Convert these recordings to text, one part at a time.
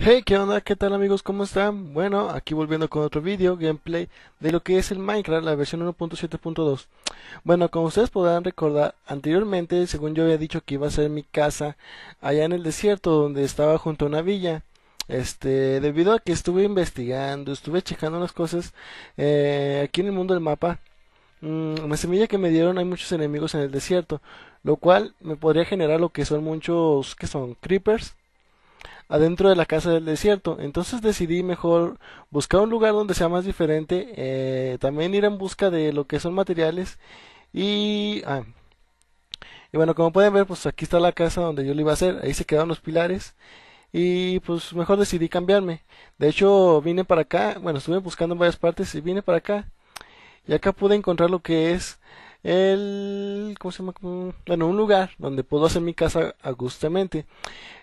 Hey, ¿qué onda? ¿Qué tal amigos? ¿Cómo están? Bueno, aquí volviendo con otro video, gameplay de lo que es el Minecraft, la versión 1.7.2 Bueno, como ustedes podrán recordar, anteriormente, según yo había dicho que iba a ser mi casa allá en el desierto, donde estaba junto a una villa este, debido a que estuve investigando, estuve checando las cosas eh, aquí en el mundo del mapa, me mm, semilla que me dieron hay muchos enemigos en el desierto, lo cual me podría generar lo que son muchos que son creepers adentro de la casa del desierto. Entonces decidí mejor buscar un lugar donde sea más diferente, eh, también ir en busca de lo que son materiales y... Ah, y bueno, como pueden ver, pues aquí está la casa donde yo lo iba a hacer, ahí se quedaron los pilares y pues mejor decidí cambiarme. De hecho, vine para acá, bueno, estuve buscando en varias partes y vine para acá. Y acá pude encontrar lo que es el ¿cómo se llama? bueno un lugar donde puedo hacer mi casa gustamente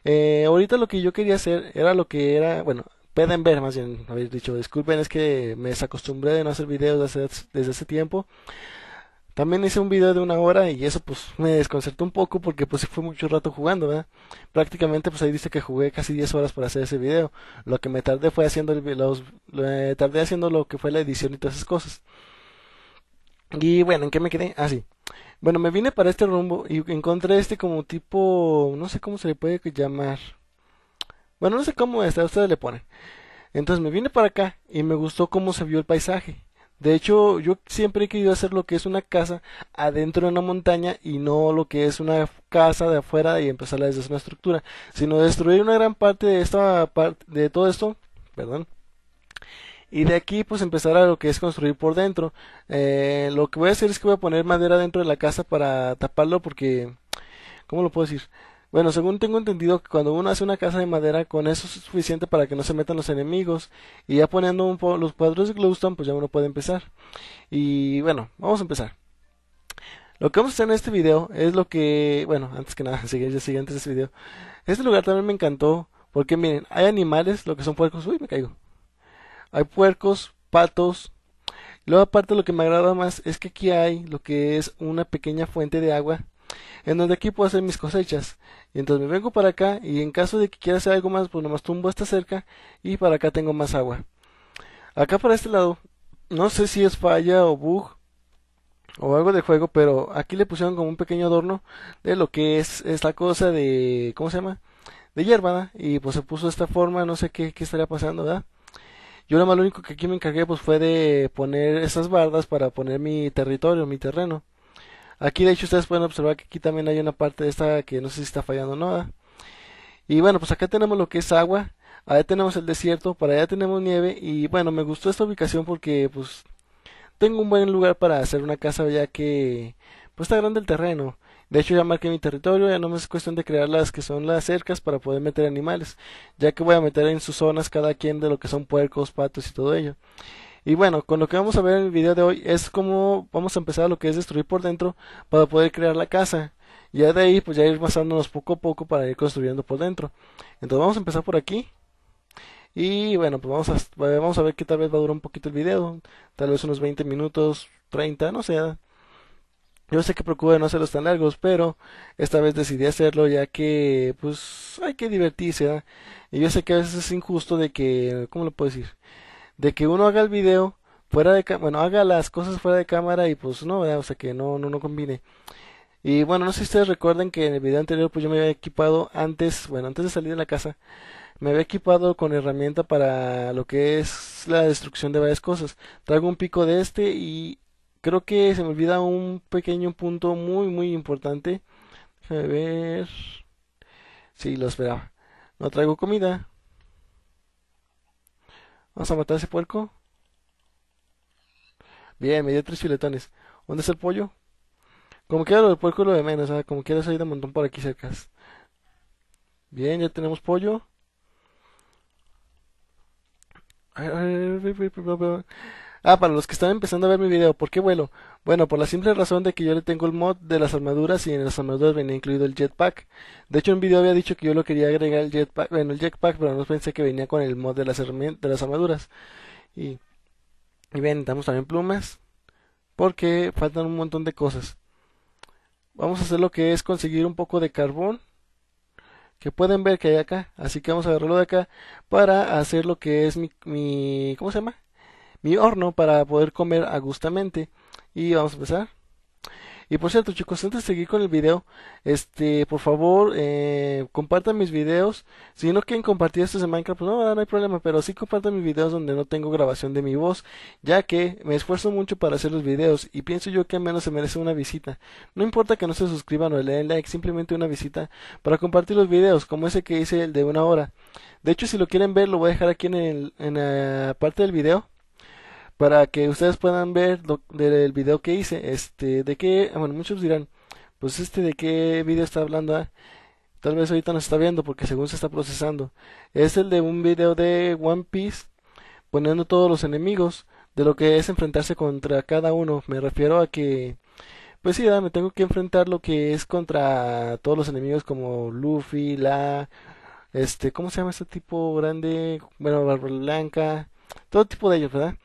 eh, ahorita lo que yo quería hacer era lo que era bueno pueden ver más bien habéis dicho disculpen es que me desacostumbré de no hacer videos desde, desde hace tiempo también hice un video de una hora y eso pues me desconcertó un poco porque pues fue mucho rato jugando, ¿verdad? Prácticamente pues ahí dice que jugué casi 10 horas para hacer ese video. Lo que me tardé fue haciendo el, eh, tardé haciendo lo que fue la edición y todas esas cosas. Y bueno, ¿en qué me quedé? Ah, sí. Bueno, me vine para este rumbo y encontré este como tipo, no sé cómo se le puede llamar. Bueno, no sé cómo está, ustedes le ponen. Entonces me vine para acá y me gustó cómo se vio el paisaje. De hecho, yo siempre he querido hacer lo que es una casa adentro de una montaña y no lo que es una casa de afuera y empezarla desde una estructura, sino destruir una gran parte de esta parte de todo esto, perdón, y de aquí pues empezar a lo que es construir por dentro. Eh, lo que voy a hacer es que voy a poner madera dentro de la casa para taparlo porque, ¿cómo lo puedo decir? Bueno, según tengo entendido que cuando uno hace una casa de madera, con eso es suficiente para que no se metan los enemigos. Y ya poniendo un los cuadros de glowstone, pues ya uno puede empezar. Y bueno, vamos a empezar. Lo que vamos a hacer en este video es lo que, bueno, antes que nada, seguir sigue antes de este video. Este lugar también me encantó porque miren, hay animales, lo que son puercos, uy, me caigo. Hay puercos, patos. Luego aparte lo que me agrada más es que aquí hay lo que es una pequeña fuente de agua en donde aquí puedo hacer mis cosechas. Y entonces me vengo para acá y en caso de que quiera hacer algo más, pues nomás tumbo esta cerca y para acá tengo más agua. Acá para este lado, no sé si es falla o bug o algo de juego, pero aquí le pusieron como un pequeño adorno de lo que es esta cosa de, ¿cómo se llama? De hierba, y pues se puso esta forma, no sé qué, qué estaría pasando, ¿verdad? Yo nada más lo único que aquí me encargué pues fue de poner esas bardas para poner mi territorio, mi terreno. Aquí de hecho ustedes pueden observar que aquí también hay una parte de esta que no sé si está fallando o Y bueno, pues acá tenemos lo que es agua, allá tenemos el desierto, para allá tenemos nieve y bueno, me gustó esta ubicación porque pues tengo un buen lugar para hacer una casa ya que pues está grande el terreno. De hecho, ya marqué mi territorio, ya no me es cuestión de crear las que son las cercas para poder meter animales, ya que voy a meter en sus zonas cada quien de lo que son puercos, patos y todo ello. Y bueno, con lo que vamos a ver en el video de hoy es cómo vamos a empezar lo que es destruir por dentro para poder crear la casa. Ya de ahí, pues ya ir basándonos poco a poco para ir construyendo por dentro. Entonces vamos a empezar por aquí. Y bueno, pues vamos a, vamos a ver que tal vez va a durar un poquito el video. Tal vez unos 20 minutos, 30, no sé. Yo sé que procuro no hacerlos tan largos, pero esta vez decidí hacerlo ya que pues hay que divertirse. ¿ah? Y yo sé que a veces es injusto de que, ¿cómo lo puedo decir? De que uno haga el video fuera de bueno, haga las cosas fuera de cámara y pues no, o sea que no, no, no combine. Y bueno, no sé si ustedes recuerden que en el video anterior pues yo me había equipado antes, bueno, antes de salir de la casa, me había equipado con herramienta para lo que es la destrucción de varias cosas. Traigo un pico de este y Creo que se me olvida un pequeño punto muy, muy importante. A ver. Sí, lo esperaba. No traigo comida. Vamos a matar a ese puerco. Bien, me dio tres filetones. ¿Dónde está el pollo? Como queda lo del puerco lo de menos, ¿ah? como quieras hay un montón por aquí cerca. Bien, ya tenemos pollo. Ah, para los que están empezando a ver mi video, ¿por qué vuelo? Bueno, por la simple razón de que yo le tengo el mod de las armaduras y en las armaduras venía incluido el jetpack. De hecho, en un video había dicho que yo lo quería agregar el jetpack, bueno, el jetpack, pero no pensé que venía con el mod de las, de las armaduras. Y, y bien, necesitamos también plumas, porque faltan un montón de cosas. Vamos a hacer lo que es conseguir un poco de carbón que pueden ver que hay acá. Así que vamos a agarrarlo de acá para hacer lo que es mi, mi ¿cómo se llama? mi horno para poder comer a gustamente. Y vamos a empezar. Y por cierto, chicos, antes de seguir con el video, este, por favor, eh, compartan mis videos. Si no quieren compartir estos de Minecraft, pues no, no hay problema, pero sí compartan mis videos donde no tengo grabación de mi voz, ya que me esfuerzo mucho para hacer los videos y pienso yo que al menos se merece una visita. No importa que no se suscriban o le den like, simplemente una visita para compartir los videos, como ese que hice el de una hora. De hecho, si lo quieren ver, lo voy a dejar aquí en, el, en la parte del video para que ustedes puedan ver del video que hice. Este, de qué, bueno, muchos dirán, pues este de qué video está hablando. Ah? Tal vez ahorita no está viendo porque según se está procesando. Es el de un video de One Piece poniendo todos los enemigos de lo que es enfrentarse contra cada uno. Me refiero a que, pues sí, me tengo que enfrentar lo que es contra todos los enemigos como Luffy, la, este, ¿cómo se llama este tipo grande? Bueno, Barba Blanca, todo tipo de ellos, ¿verdad?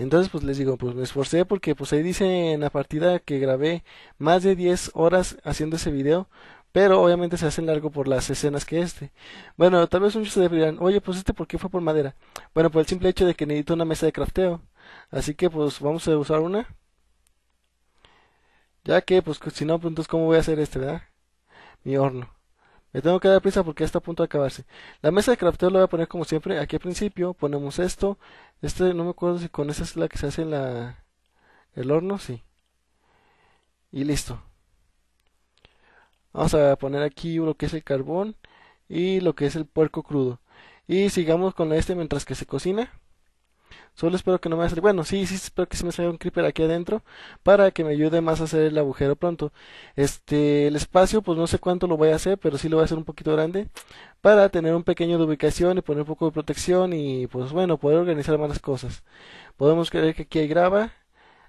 Entonces, pues les digo, pues me esforcé porque pues ahí dice en la partida que grabé más de 10 horas haciendo ese video, pero obviamente se hace largo por las escenas que este. Bueno, tal vez muchos se dirán, oye, pues este por qué fue por madera. Bueno, por el simple hecho de que necesito una mesa de crafteo. Así que pues vamos a usar una. Ya que pues si no, pues entonces cómo voy a hacer este, ¿verdad? Mi horno. Me tengo que dar prisa porque ya está a punto de acabarse. La mesa de crafteo la voy a poner como siempre. Aquí al principio ponemos esto. Este no me acuerdo si con esa es la que se hace en la... El horno, sí. Y listo. Vamos a poner aquí lo que es el carbón y lo que es el puerco crudo. Y sigamos con este mientras que se cocina. Solo espero que no me salga. Bueno, sí, sí, espero que se me salga un creeper aquí adentro para que me ayude más a hacer el agujero pronto. Este, el espacio, pues no sé cuánto lo voy a hacer, pero sí lo voy a hacer un poquito grande para tener un pequeño de ubicación y poner un poco de protección y, pues bueno, poder organizar más las cosas. Podemos creer que aquí hay grava,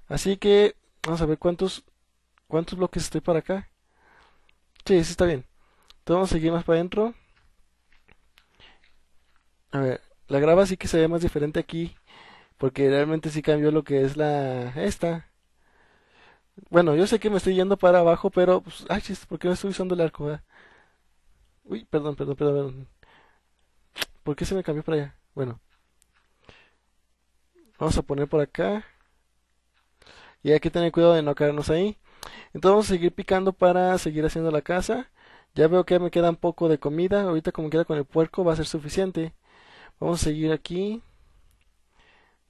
así que vamos a ver cuántos, cuántos bloques estoy para acá. Sí, sí está bien. Entonces vamos a seguir más para adentro. A ver, la grava sí que se ve más diferente aquí porque realmente sí cambió lo que es la esta. Bueno, yo sé que me estoy yendo para abajo, pero pues, ay, ¿por qué no estoy usando el arco? Ah? Uy, perdón, perdón, perdón, ¿Por qué se me cambió para allá? Bueno. Vamos a poner por acá. Y hay que tener cuidado de no caernos ahí. Entonces vamos a seguir picando para seguir haciendo la casa. Ya veo que me queda un poco de comida. Ahorita como queda con el puerco va a ser suficiente. Vamos a seguir aquí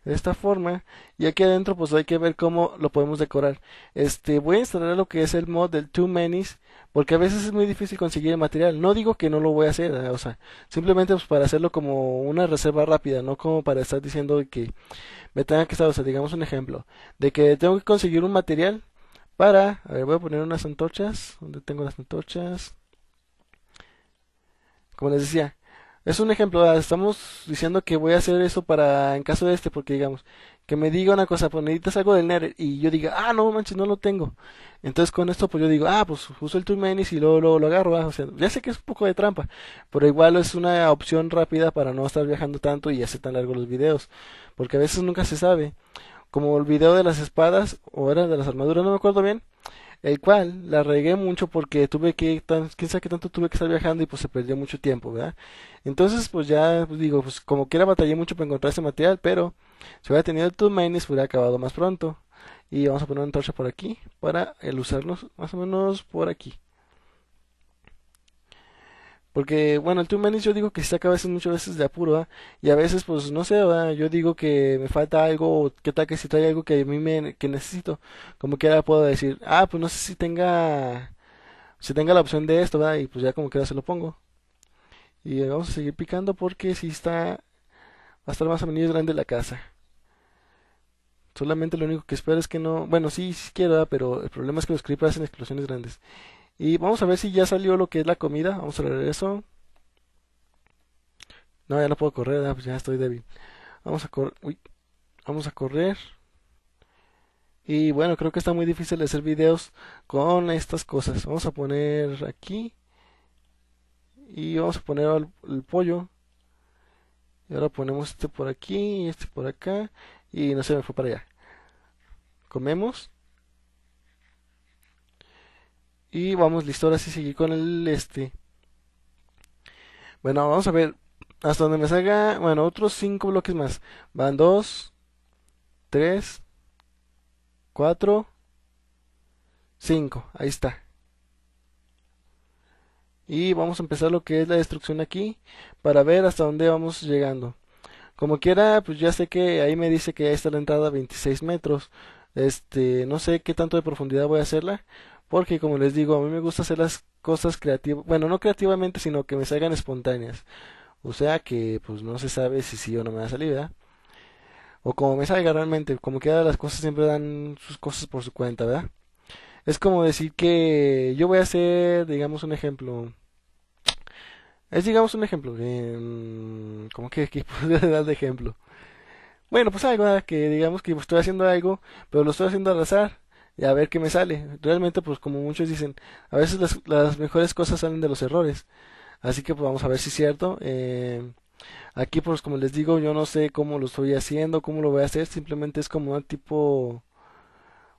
de esta forma y aquí adentro pues hay que ver cómo lo podemos decorar este voy a instalar lo que es el mod del Too Manys porque a veces es muy difícil conseguir el material no digo que no lo voy a hacer o sea simplemente pues para hacerlo como una reserva rápida no como para estar diciendo que me tenga que estar o sea digamos un ejemplo de que tengo que conseguir un material para a ver voy a poner unas antorchas donde tengo las antorchas como les decía es un ejemplo, ah, estamos diciendo que voy a hacer eso para en caso de este, porque digamos, que me diga una cosa, pues necesitas algo del NER y yo diga, ah, no manches, no lo tengo. Entonces con esto pues yo digo, ah, pues uso el menis y luego, luego lo agarro. Ah, ya sé que es un poco de trampa, pero igual es una opción rápida para no estar viajando tanto y hacer tan largos los videos, porque a veces nunca se sabe. Como el video de las espadas o era de las armaduras, no me acuerdo bien el cual la regué mucho porque tuve que, quién sabe tanto tuve que estar viajando y pues se perdió mucho tiempo, ¿verdad? Entonces pues ya pues, digo, pues como quiera batallé mucho para encontrar ese material, pero si hubiera tenido tus se hubiera acabado más pronto. Y vamos a poner una antorcha por aquí para el usarnos más o menos por aquí. Porque, bueno, el Two yo digo que se acaba muchas veces de apuro, Y a veces, pues, no sé, Yo digo que me falta algo, o que tal que si trae algo que a mí me, que necesito. Como ahora puedo decir, ah, pues no sé si tenga, si tenga la opción de esto, ¿va? Y pues ya como queda se lo pongo. Y vamos a seguir picando porque si está, va a estar más a menudo grande la casa. Solamente lo único que espero es que no, bueno, sí, sí quiero, Pero el problema es que los creepers hacen explosiones grandes. Y vamos a ver si ya salió lo que es la comida. Vamos a ver eso. No, ya no puedo correr, pues ya, estoy débil. Vamos a correr. vamos a correr. Y bueno, creo que está muy difícil hacer videos con estas cosas. Vamos a poner aquí. Y vamos a poner el, pollo. Y ahora ponemos este por aquí y este por acá. Y no se me fue para allá. Comemos. Y vamos, listo, ahora sí seguir con el este. Bueno, vamos a ver hasta donde me salga. Bueno, otros cinco bloques más. Van 2, 3, 4, 5. Ahí está. Y vamos a empezar lo que es la destrucción aquí para ver hasta dónde vamos llegando. Como quiera, pues ya sé que ahí me dice que ahí está la entrada a 26 metros. Este, no sé qué tanto de profundidad voy a hacerla porque como les digo, a mí me gusta hacer las cosas creativas, bueno, no creativamente, sino que me salgan espontáneas. O sea que pues no se sabe si sí o no me va a salir, ¿verdad? O como me salga realmente, como que las cosas siempre dan sus cosas por su cuenta, ¿verdad? Es como decir que yo voy a hacer, digamos, un ejemplo. Es, digamos, un ejemplo. Eh, mm, como que, que podría dar de ejemplo? Bueno, pues algo que digamos que estoy haciendo algo, pero lo estoy haciendo al azar y a ver qué me sale. Realmente, pues como muchos dicen, a veces las, mejores cosas salen de los errores. Así que pues vamos a ver si es cierto. Eh, aquí pues como les digo, yo no sé cómo lo estoy haciendo, cómo lo voy a hacer. Simplemente es como un tipo...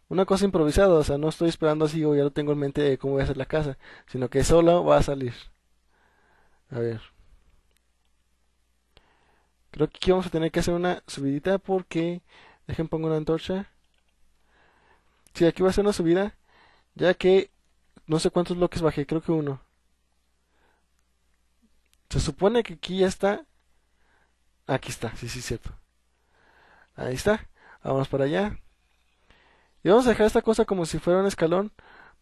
Una cosa improvisada, o sea, no estoy esperando así o ya lo tengo en mente de cómo voy a hacer la casa, sino que solo va a salir. A ver. Creo que aquí vamos a tener que hacer una subidita porque... Dejen pongo una antorcha si, aquí va a ser una subida, ya que no sé cuántos bloques bajé, creo que uno. Se supone que aquí ya está. Aquí está, sí, sí, cierto. Ahí está. vamos para allá. Y vamos a dejar esta cosa como si fuera un escalón.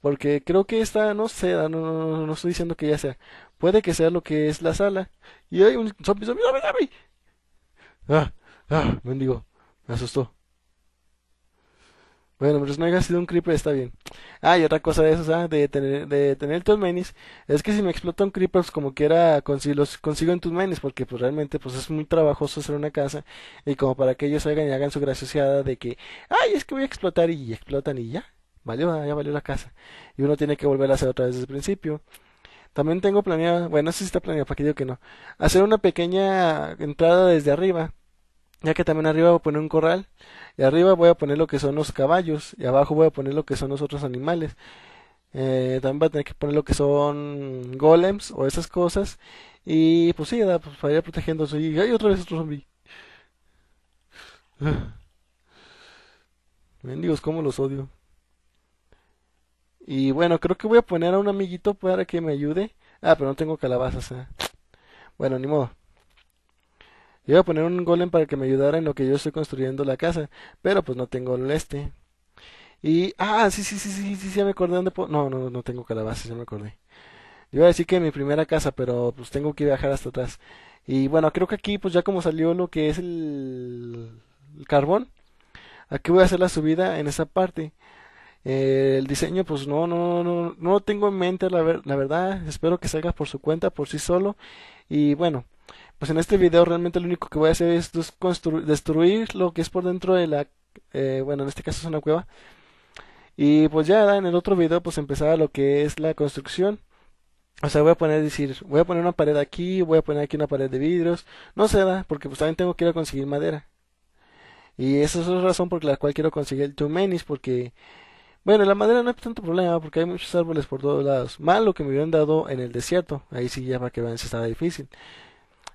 Porque creo que esta no sé, no, no, estoy diciendo que ya sea. Puede que sea lo que es la sala. Y hay un zombie, zombie, zombie, Ah, ah, mendigo. Me asustó. Bueno, si no haya sido un creeper está bien. Ah, y otra cosa de eso, ¿sabes? Ah, de tener, de tener tus menis. es que si me explota un creeper, pues como quiera consigo, los consigo en tus menis. porque pues realmente pues es muy trabajoso hacer una casa, y como para que ellos salgan y hagan su graciosidad de que, ay, es que voy a explotar, y explotan y ya, valió, ah, ya valió la casa. Y uno tiene que volver a hacer otra vez desde el principio. También tengo planeado, bueno, no sé si está planeado, para que digo que no, hacer una pequeña entrada desde arriba, ya que también arriba voy a poner un corral y arriba voy a poner lo que son los caballos y abajo voy a poner lo que son los otros animales eh, también va a tener que poner lo que son golems o esas cosas y pues sí, pues, para ir protegiendo y hay otra vez otro zombie mendigos cómo los odio y bueno, creo que voy a poner a un amiguito para que me ayude ah, pero no tengo calabazas ¿eh? bueno, ni modo yo iba a poner un golem para que me ayudara en lo que yo estoy construyendo la casa, pero pues no tengo el este. Y, ah, sí, sí, sí, sí, sí, ya me acordé donde puedo... No, no, no tengo calabaza ya me acordé. Yo iba a decir que mi primera casa, pero pues tengo que viajar hasta atrás. Y bueno, creo que aquí pues ya como salió lo que es el, el carbón, aquí voy a hacer la subida en esa parte. Eh, el diseño, pues no, no, no, no lo tengo en mente, la, la verdad. Espero que salga por su cuenta, por sí solo. Y bueno, pues en este video realmente lo único que voy a hacer es destruir lo que es por dentro de la, eh, bueno, en este caso es una cueva. Y pues ya en el otro video pues empezaba lo que es la construcción. O sea, voy a poner, decir, voy a poner una pared aquí, voy a poner aquí una pared de vidrios. No se da, porque pues también tengo que ir a conseguir madera. Y esa es la razón por la cual quiero conseguir el Tumenis, porque, bueno, la madera no es tanto problema, porque hay muchos árboles por todos lados. más lo que me hubieran dado en el desierto, ahí sí ya para que vean si estaba difícil.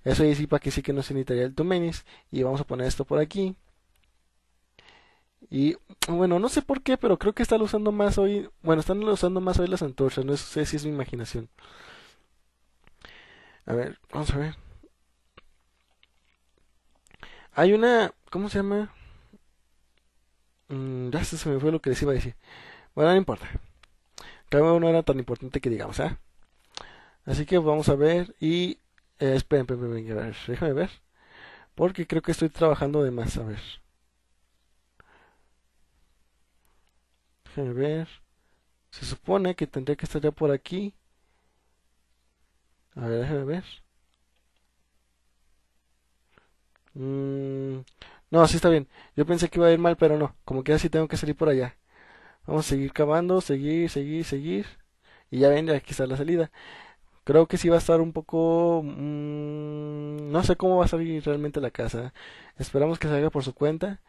Eso para que sí que nos necesitaría el Tumenis. Y vamos a poner esto por aquí. Y bueno, no sé por qué, pero creo que están usando más hoy. Bueno, están usando más hoy las antorchas. No sé si es mi imaginación. A ver, vamos a ver. Hay una. ¿Cómo se llama? Mm, ya se me fue lo que les iba a decir. Bueno, no importa. Cada uno era tan importante que digamos, ¿ah? Así que vamos a ver. Y esperen, eh, esperen, a ver, déjame ver. Porque creo que estoy trabajando de más, a ver. Déjame ver. Se supone que tendría que estar ya por aquí. A ver, déjame ver. Mm, no, así está bien. Yo pensé que iba a ir mal, pero no. Como que así tengo que salir por allá. Vamos a seguir cavando, seguir, seguir, seguir. Y ya ven, aquí está la salida creo que sí va a estar un poco... Mm, no sé cómo va a salir realmente la casa. Esperamos que salga por su cuenta.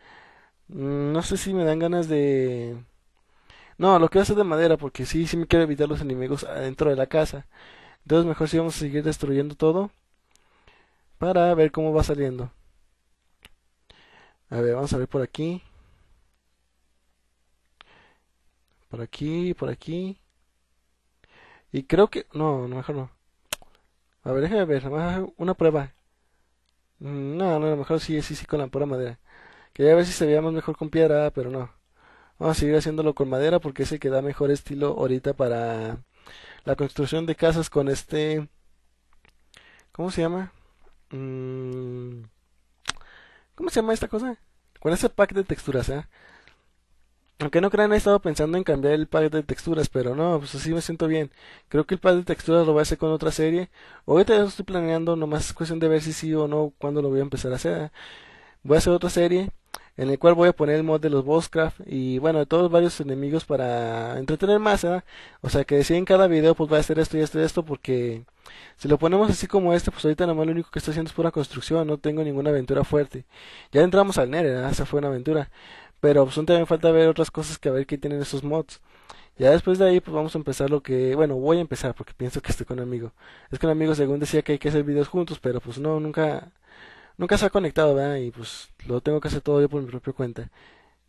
Mm, no sé si me dan ganas de... No, lo que hacer de madera porque sí, sí me quiero evitar los enemigos adentro de la casa. Entonces mejor si vamos a seguir destruyendo todo para ver cómo va saliendo. A ver, vamos a ver por aquí. Por aquí, por aquí. Y creo que. No, no, mejor no. A ver, déjame ver, más una prueba. Mm, no, no, a lo mejor sí, sí, sí, con la pura madera. Quería ver si se veía más mejor con piedra, pero no. Vamos a seguir haciéndolo con madera porque es el que da mejor estilo ahorita para la construcción de casas con este. ¿Cómo se llama? Mm, ¿Cómo se llama esta cosa? Con ese pack de texturas, ¿eh? Aunque no crean, he estado pensando en cambiar el pack de texturas, pero no, pues así me siento bien. Creo que el pack de texturas lo voy a hacer con otra serie. Ahorita ya lo estoy planeando, nomás es cuestión de ver si sí o no, cuándo lo voy a empezar a hacer. Voy a hacer otra serie en el cual voy a poner el mod de los Bosscraft y bueno, de todos varios enemigos para entretener más, ¿eh? O sea, que decía en cada video, pues voy a hacer esto y esto y esto, porque si lo ponemos así como este, pues ahorita nomás lo único que estoy haciendo es pura construcción, no tengo ninguna aventura fuerte. Ya entramos al nere, Esa fue una aventura. Pero pues también falta ver otras cosas que a ver qué tienen esos mods. Ya después de ahí, pues vamos a empezar lo que. Bueno, voy a empezar porque pienso que estoy con amigo. Es que un amigo, según decía que hay que hacer videos juntos, pero pues no, nunca. Nunca se ha conectado, ¿verdad? Y pues lo tengo que hacer todo yo por mi propia cuenta.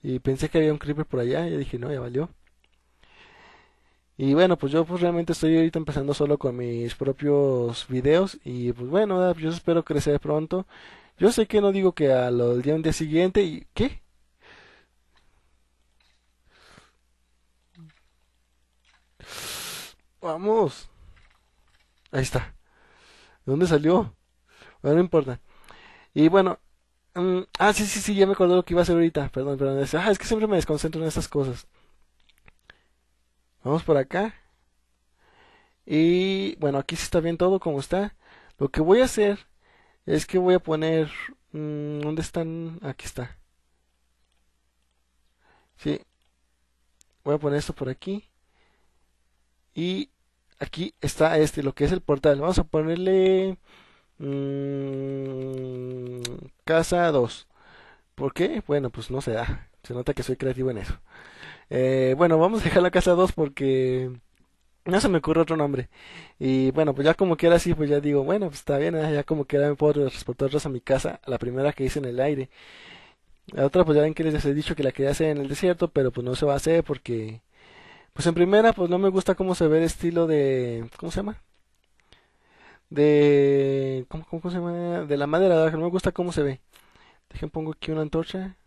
Y pensé que había un creeper por allá, y dije, no, ya valió. Y bueno, pues yo pues realmente estoy ahorita empezando solo con mis propios videos. Y pues bueno, yo espero crecer pronto. Yo sé que no digo que al día, un día siguiente y. ¿Qué? Vamos. Ahí está. ¿De dónde salió? Bueno, no importa. Y bueno. Mm, ah, sí, sí, sí, ya me acordé lo que iba a hacer ahorita. Perdón, perdón. Ah, es que siempre me desconcentro en estas cosas. Vamos por acá. Y bueno, aquí sí está bien todo como está. Lo que voy a hacer es que voy a poner... Mm, ¿Dónde están? Aquí está. Sí. Voy a poner esto por aquí. Y aquí está este, lo que es el portal. Vamos a ponerle mm, casa 2. ¿Por qué? Bueno, pues no se da. Se nota que soy creativo en eso. Eh, bueno, vamos a dejar la casa 2 porque no se me ocurre otro nombre. Y bueno, pues ya como quiera así, pues ya digo, bueno, pues está bien, ¿eh? ya como quiera me puedo transportar a mi casa, la primera que hice en el aire. La otra, pues ya ven que les he dicho que la quería hacer en el desierto, pero pues no se va a hacer porque pues en primera, pues no me gusta cómo se ve el estilo de... ¿Cómo se llama? De... ¿Cómo, cómo, se llama? De la madera de No me gusta cómo se ve. Dejen, pongo aquí una antorcha.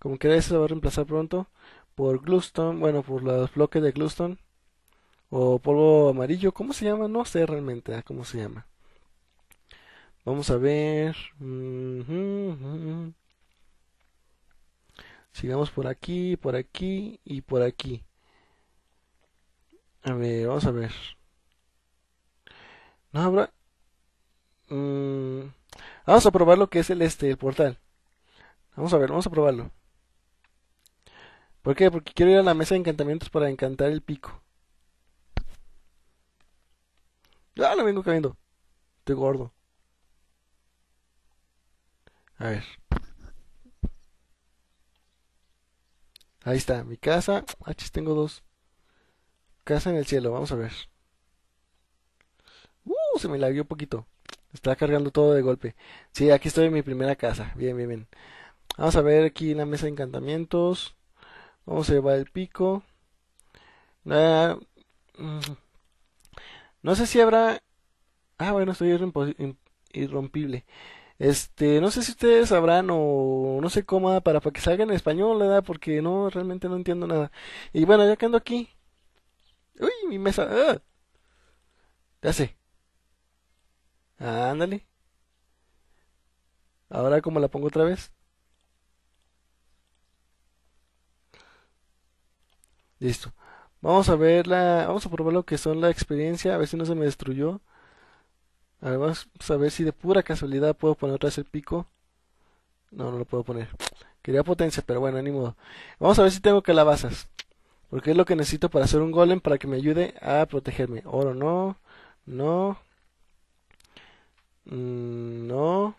Como que se va a reemplazar pronto por glowstone. Bueno, por los bloques de glowstone. O polvo amarillo. ¿Cómo se llama? No sé realmente ah, cómo se llama. Vamos a ver. Sigamos por aquí, por aquí y por aquí. A ver, vamos a ver. No mm, vamos a probar lo que es el este, portal. Vamos a ver, vamos a probarlo. ¿Por qué? Porque quiero ir a la mesa de encantamientos para encantar el pico. Ya ah, lo vengo cayendo. Estoy gordo. A ver. Ahí está, mi casa. Ah, tengo dos. Casa en el cielo, vamos a ver. Uh, se me lavió un poquito. Está cargando todo de golpe. Sí, aquí estoy en mi primera casa. Bien, bien, bien. Vamos a ver aquí la mesa de encantamientos. Vamos a llevar el pico. Mm, no sé si habrá... Ah, bueno, estoy irrompible. Este, no sé si ustedes sabrán o no sé cómo para, para que salga en español, ¿verdad? Porque no, realmente no entiendo nada. Y bueno, ya que ando aquí, Uy, mi mesa. Ah. Ya sé. Ándale. Ahora, ¿cómo la pongo otra vez? Listo. Vamos a ver la... Vamos a probar lo que son la experiencia. A ver si no se me destruyó. A ver, vamos pues, a ver si de pura casualidad puedo poner otra vez el pico. No, no lo puedo poner. Quería potencia, pero bueno, ni modo. Vamos a ver si tengo calabazas. Porque es lo que necesito para hacer un golem para que me ayude a protegerme. Oro no, no, mm, no,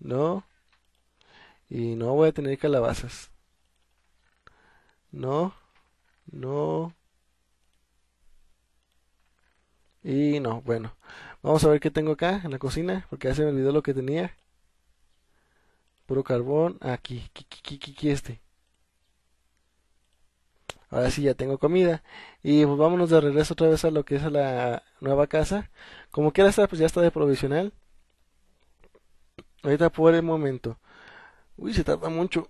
no. Y no voy a tener calabazas. No, no. Y no, bueno. Vamos a ver qué tengo acá en la cocina, porque ya se me olvidó lo que tenía. Puro carbón, aquí, aquí, aquí, aquí este ahora sí ya tengo comida. Y pues vámonos de regreso otra vez a lo que es la nueva casa. Como quiera estar, pues ya está de provisional. Ahorita por el momento. Uy, se tarda mucho.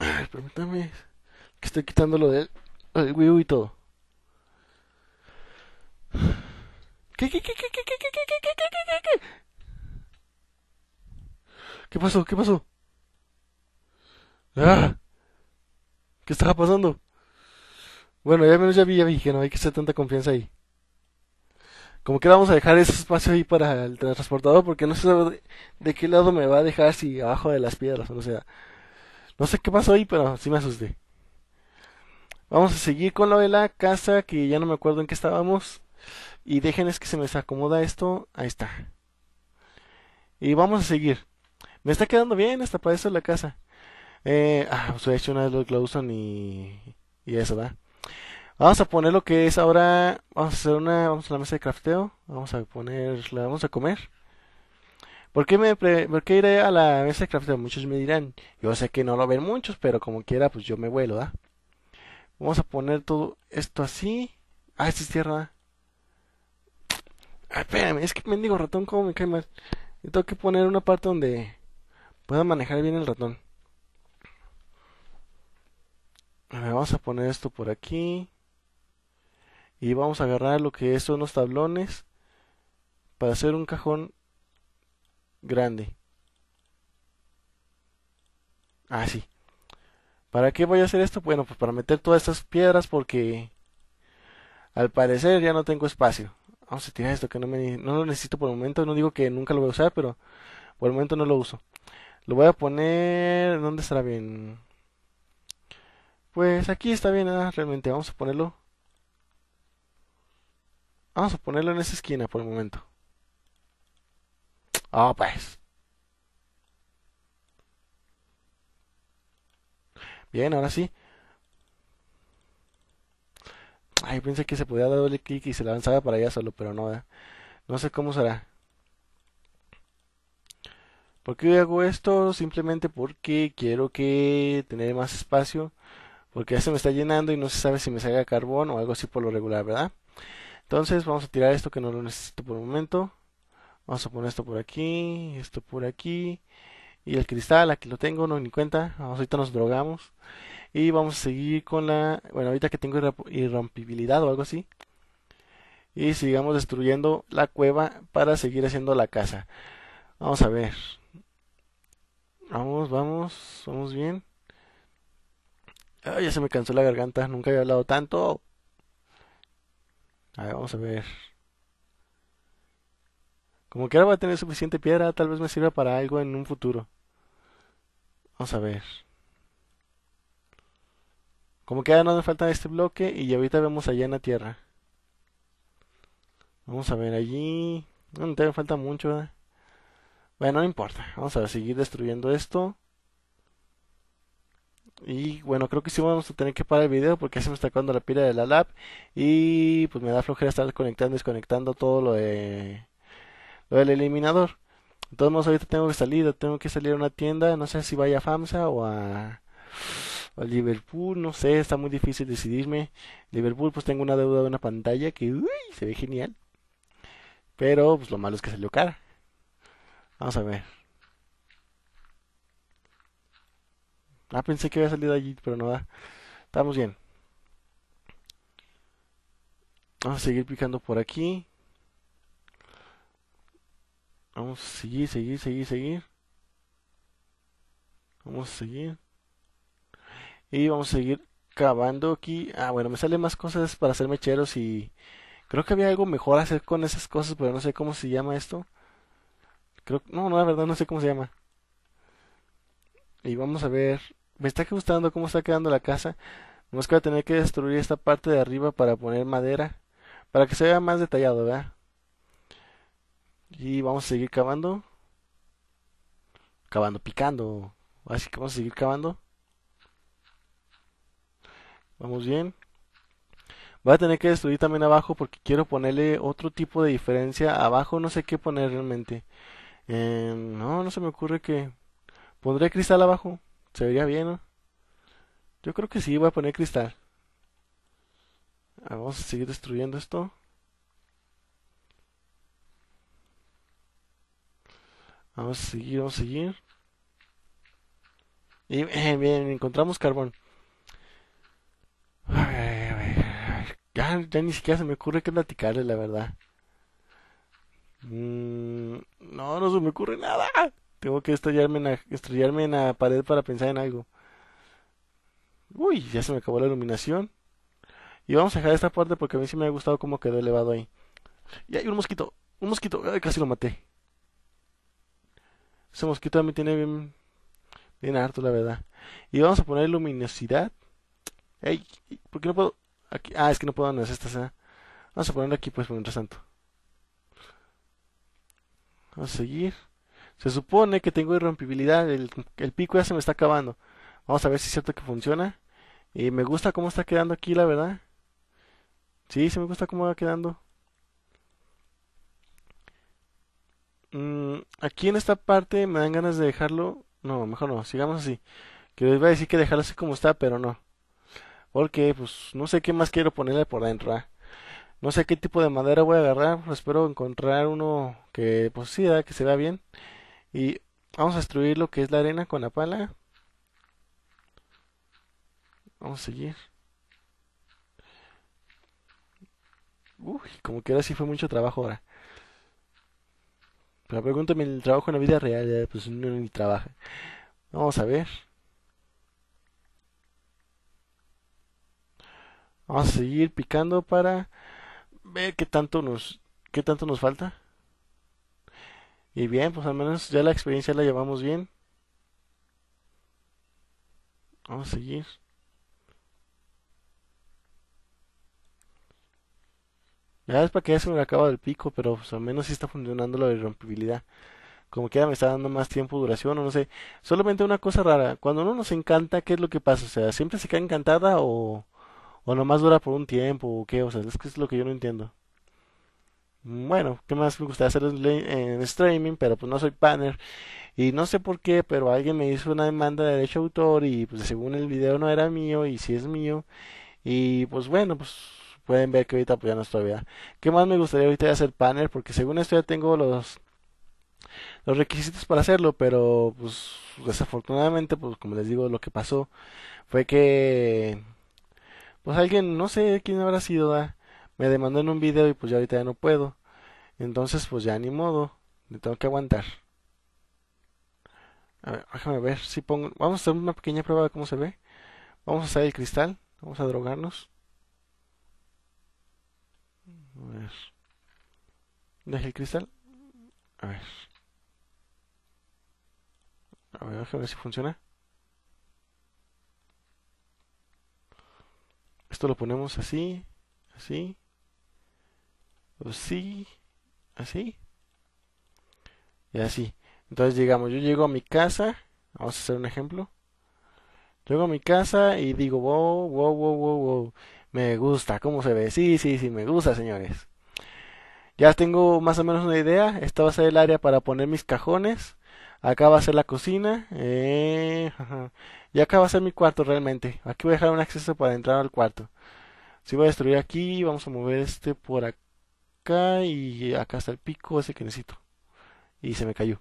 Ay, permítame. Que estoy quitando lo de el y todo. ¿Qué, qué, qué, qué, qué, qué, qué, qué, qué, qué, qué, qué? ¿Qué pasó? ¿Qué pasó? ¡Ah! ¿Qué estaba pasando? Bueno, ya menos ya vi, ya vi que no hay que hacer tanta confianza ahí. Como que vamos a dejar ese espacio ahí para el transportador porque no sé de, qué lado me va a dejar, si abajo de las piedras o sea. No sé qué pasó ahí, pero sí me asusté. Vamos a seguir con la vela casa, que ya no me acuerdo en qué estábamos. Y déjenles que se me acomoda esto. Ahí está. Y vamos a seguir. Me está quedando bien hasta para eso la casa. Eh, ah, pues he hecho una de los Glowstone y, y eso, ¿verdad? Vamos a poner lo que es ahora. Vamos a hacer una. Vamos a la mesa de crafteo. Vamos a poner. La vamos a comer. ¿Por qué, me ¿Por qué iré a la mesa de crafteo? Muchos me dirán. Yo sé que no lo ven muchos, pero como quiera, pues yo me vuelo, ¿da? Vamos a poner todo esto así. Ah, esta es tierra. ay, espérame, es que mendigo ratón, como me cae más tengo que poner una parte donde pueda manejar bien el ratón vamos a poner esto por aquí. Y vamos a agarrar lo que son los tablones para hacer un cajón grande. Así. Ah, ¿Para qué voy a hacer esto? Bueno, pues para meter todas estas piedras porque al parecer ya no tengo espacio. Vamos a tirar esto que no, me, no lo necesito por el momento. No digo que nunca lo voy a usar, pero por el momento no lo uso. Lo voy a poner... ¿Dónde estará bien? Pues aquí está bien, ah, realmente vamos a ponerlo. Vamos a ponerlo en esa esquina por el momento. Ah, pues. Bien, ahora sí. Ay, pensé que se podía darle clic y se la para allá solo, pero no, no sé cómo será. ¿Por qué hago esto? Simplemente porque quiero que tener más espacio porque ya se me está llenando y no se sabe si me salga carbón o algo así por lo regular, ¿verdad? Entonces vamos a tirar esto que no lo necesito por el momento. Vamos a poner esto por aquí, esto por aquí. Y el cristal, aquí lo tengo, no ni cuenta. Ahorita nos drogamos. Y vamos a seguir con la... Bueno, ahorita que tengo irrompibilidad o algo así. Y sigamos destruyendo la cueva para seguir haciendo la casa. Vamos a ver. Vamos, vamos, vamos bien ya se me cansó la garganta, nunca había hablado tanto. A ver, vamos a ver. Como que ahora voy a tener suficiente piedra, tal vez me sirva para algo en un futuro. Vamos a ver. Como que no me falta este bloque y ahorita vemos allá en la tierra. Vamos a ver allí. No, me te falta mucho. Bueno, no importa. Vamos a seguir destruyendo esto. Y bueno, creo que sí vamos a tener que parar el video porque se me está acabando la pila de la lab. Y pues me da flojera estar conectando y desconectando todo lo de lo del eliminador. Entonces ahorita tengo que salir, tengo que salir a una tienda, no sé si vaya a FAMSA o a, a Liverpool, no sé, está muy difícil decidirme. Liverpool pues tengo una deuda de una pantalla que se ve genial. Pero pues lo malo es que salió cara. Vamos a ver. Ah, pensé que había salido allí, pero no da. Estamos bien. Vamos a seguir picando por aquí. Vamos a seguir, seguir, seguir, seguir. Vamos a seguir. Y vamos a seguir cavando aquí. Ah, bueno, me salen más cosas para hacer mecheros y... Creo que había algo mejor hacer con esas cosas, pero no sé cómo se llama esto. Creo... No, no, la verdad no sé cómo se llama. Y vamos a ver me está gustando cómo está quedando la casa. Vamos que a tener que destruir esta parte de arriba para poner madera. Para que se vea más detallado, ¿verdad? Y vamos a seguir cavando. Cavando, picando. Así que vamos a seguir cavando. Vamos bien. Voy a tener que destruir también abajo porque quiero ponerle otro tipo de diferencia. Abajo no sé qué poner realmente. Em, no, no se me ocurre que... Pondré cristal abajo. Se vería bien, ¿no? Yo creo que sí, voy a poner cristal. Ah, vamos a seguir destruyendo esto. Vamos a seguir, vamos a seguir. Y bien, bien encontramos carbón. Ya, ni siquiera se me ocurre qué platicarle, la verdad. Mm, no, no se me ocurre nada. Tengo que estrellarme en la, estrellarme en la pared para pensar en algo. Uy, ya se me acabó la iluminación. Y vamos a dejar esta parte porque a mí sí me ha gustado cómo quedó elevado ahí. Y hay un mosquito, un mosquito, casi lo maté. Ese mosquito a mí tiene bien, bien harto, la verdad. Y vamos a poner luminosidad. Ey, ¿por qué no puedo? Aquí, ah, es que no puedo no esta Vamos a ponerlo aquí, pues, por mientras tanto. Vamos a seguir. Se supone que tengo irrompibilidad, el, el pico ya se me está acabando. Vamos a ver si es cierto que funciona. Y me gusta cómo está quedando aquí, la verdad. Sí, sí me gusta cómo va quedando. Mm, aquí en esta parte me dan ganas de dejarlo. No, mejor no, sigamos así. Que les voy a decir que dejarlo así como está, pero no. Porque, pues, no sé qué más quiero ponerle por adentro, ¿ah? No sé qué tipo de madera voy a agarrar. Pues, espero encontrar uno que, pues, sí, que se vea bien. Y vamos a destruir lo que es la arena con la pala. Vamos a seguir. Uy, como que ahora sí fue mucho trabajo ahora. Pero pregúntame el trabajo en la vida real, pues uno ni trabaja. Vamos a ver. Vamos a seguir picando para ver qué tanto nos qué tanto nos falta. Y bien, pues al menos ya la experiencia la llevamos bien. Vamos a seguir. Ya es para que ya se me acaba del pico, pero pues al menos sí está funcionando la irrompibilidad Como queda me está dando más tiempo duración, o no sé. Solamente una cosa rara, cuando uno nos encanta, ¿qué es lo que pasa? O sea, ¿siempre se queda encantada o, o nomás dura por un tiempo o qué? O sea, es que es lo que yo no entiendo bueno, ¿qué más me gustaría hacer en streaming? Pero pues no soy panner. Y no sé por qué, pero alguien me hizo una demanda de derecho autor y pues según el video no era mío y si es mío. Y pues bueno, pues pueden ver que ahorita pues ya no estoy, ¿Qué más me gustaría ahorita hacer panel? Porque según esto ya tengo los los requisitos para hacerlo, pero pues desafortunadamente, pues como les digo, lo que pasó fue que pues alguien, no sé quién habrá sido, me demandó en un video y pues ya ahorita ya no puedo. Entonces pues ya ni modo, le tengo que aguantar. A ver, déjame ver si pongo... Vamos a hacer una pequeña prueba de cómo se ve. Vamos a hacer el cristal, vamos a drogarnos. A ver. Deje el cristal. A ver. A ver, déjame ver si funciona. Esto lo ponemos así, así así, pues así y así. Entonces llegamos, yo llego a mi casa, vamos a hacer un ejemplo. Llego a mi casa y digo, wow, wow, wow, wow, wow, me gusta, ¿cómo se ve? Sí, sí, sí, me gusta, señores. Ya tengo más o menos una idea, esta va a ser el área para poner mis cajones, acá va a ser la cocina, eh, y acá va a ser mi cuarto realmente. Aquí voy a dejar un acceso para entrar al cuarto. Si voy a destruir aquí, vamos a mover este por acá y acá está el pico ese que necesito. Y se me cayó.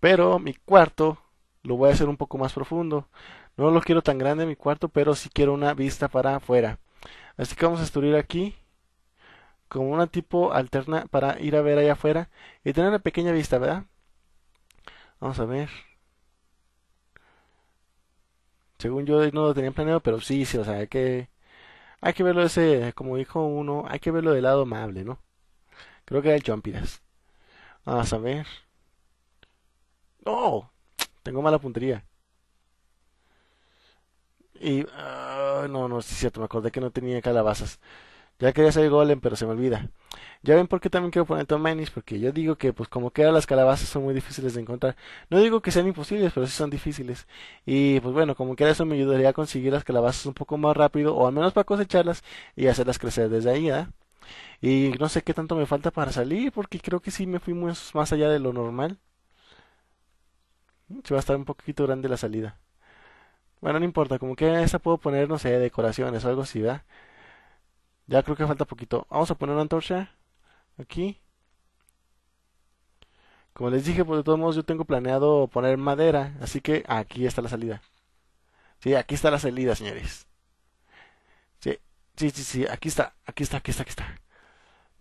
Pero mi cuarto lo voy a hacer un poco más profundo. No lo quiero tan grande mi cuarto, pero si quiero una vista para afuera. Así que vamos a estudiar aquí como una tipo alterna para ir a ver allá afuera y tener una pequeña vista, ¿verdad? Vamos a ver. Según yo no lo tenía planeado, pero sí, sí, o sea, hay que hay que verlo ese, como dijo uno, hay que verlo del lado amable, ¿no? Creo que era el Chompiras. Vamos a ver. ¡No! ¡Oh! Tengo mala puntería. Y... Ah, no, no, es cierto, me acordé que no tenía calabazas. Ya quería hacer golem, pero se me olvida. Ya ven por qué también quiero poner Tomanis, porque yo digo que pues como que las calabazas son muy difíciles de encontrar. No digo que sean imposibles, pero sí son difíciles. Y pues bueno, como que eso me ayudaría a conseguir las calabazas un poco más rápido, o al menos para cosecharlas y hacerlas crecer desde ahí, ¿eh? Y no sé qué tanto me falta para salir, porque creo que sí me fui muy, más allá de lo normal. Se va a estar un poquito grande la salida. Bueno, no importa, como que en esta puedo poner, no sé, decoraciones o algo así, ¿verdad? Ya creo que falta poquito. Vamos a poner una antorcha aquí. Como les dije, pues de todos modos yo tengo planeado poner madera, así que aquí está la salida. Sí, aquí está la salida, señores. Sí, sí, sí, sí, aquí está, aquí está, aquí está, aquí está.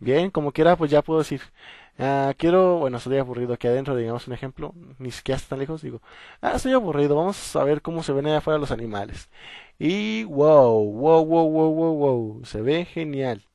Bien, como quiera, pues ya puedo decir, ah, quiero, bueno, estoy aburrido aquí adentro, digamos un ejemplo, ni siquiera está tan lejos, digo, ah, estoy aburrido, vamos a ver cómo se ven allá afuera los animales. Y wow, wow, wow, wow, wow, wow, se ve genial.